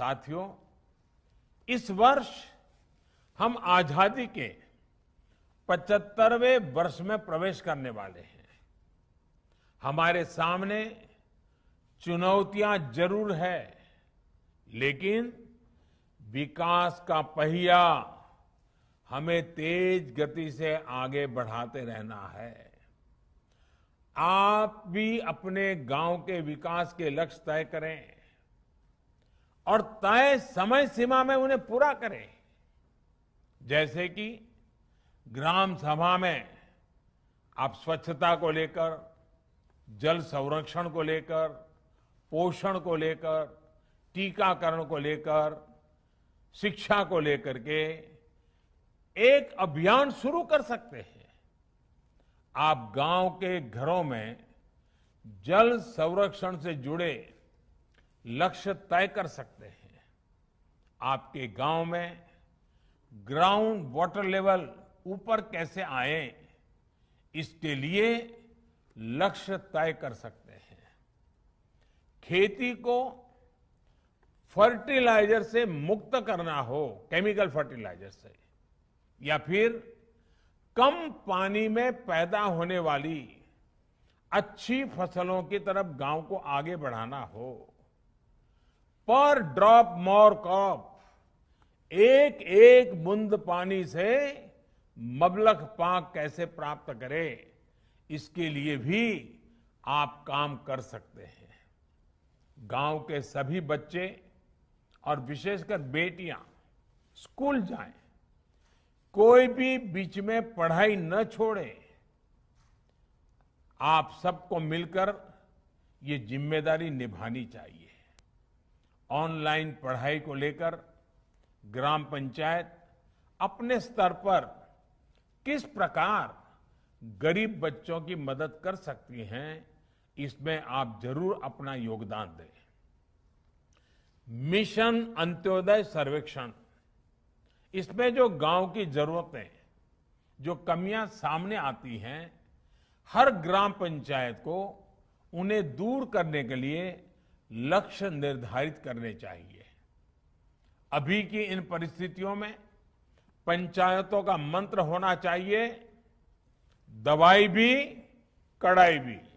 साथियों इस वर्ष हम आजादी के 75वें वर्ष में प्रवेश करने वाले हैं हमारे सामने चुनौतियां जरूर है लेकिन विकास का पहिया हमें तेज गति से आगे बढ़ाते रहना है आप भी अपने गांव के विकास के लक्ष्य तय करें और तय समय सीमा में उन्हें पूरा करें जैसे कि ग्राम सभा में आप स्वच्छता को लेकर जल संरक्षण को लेकर पोषण को लेकर टीकाकरण को लेकर शिक्षा को लेकर के एक अभियान शुरू कर सकते हैं आप गांव के घरों में जल संरक्षण से जुड़े लक्ष्य तय कर सकते हैं आपके गांव में ग्राउंड वाटर लेवल ऊपर कैसे आए इसके लिए लक्ष्य तय कर सकते हैं खेती को फर्टिलाइजर से मुक्त करना हो केमिकल फर्टिलाइजर से या फिर कम पानी में पैदा होने वाली अच्छी फसलों की तरफ गांव को आगे बढ़ाना हो पर ड्रॉप मोर कॉप एक एक बूंद पानी से मबलक पाक कैसे प्राप्त करें इसके लिए भी आप काम कर सकते हैं गांव के सभी बच्चे और विशेषकर बेटियां स्कूल जाएं कोई भी बीच में पढ़ाई न छोड़े आप सबको मिलकर ये जिम्मेदारी निभानी चाहिए ऑनलाइन पढ़ाई को लेकर ग्राम पंचायत अपने स्तर पर किस प्रकार गरीब बच्चों की मदद कर सकती हैं इसमें आप जरूर अपना योगदान दें मिशन अंत्योदय सर्वेक्षण इसमें जो गांव की जरूरतें जो कमियां सामने आती हैं हर ग्राम पंचायत को उन्हें दूर करने के लिए लक्ष्य निर्धारित करने चाहिए अभी की इन परिस्थितियों में पंचायतों का मंत्र होना चाहिए दवाई भी कड़ाई भी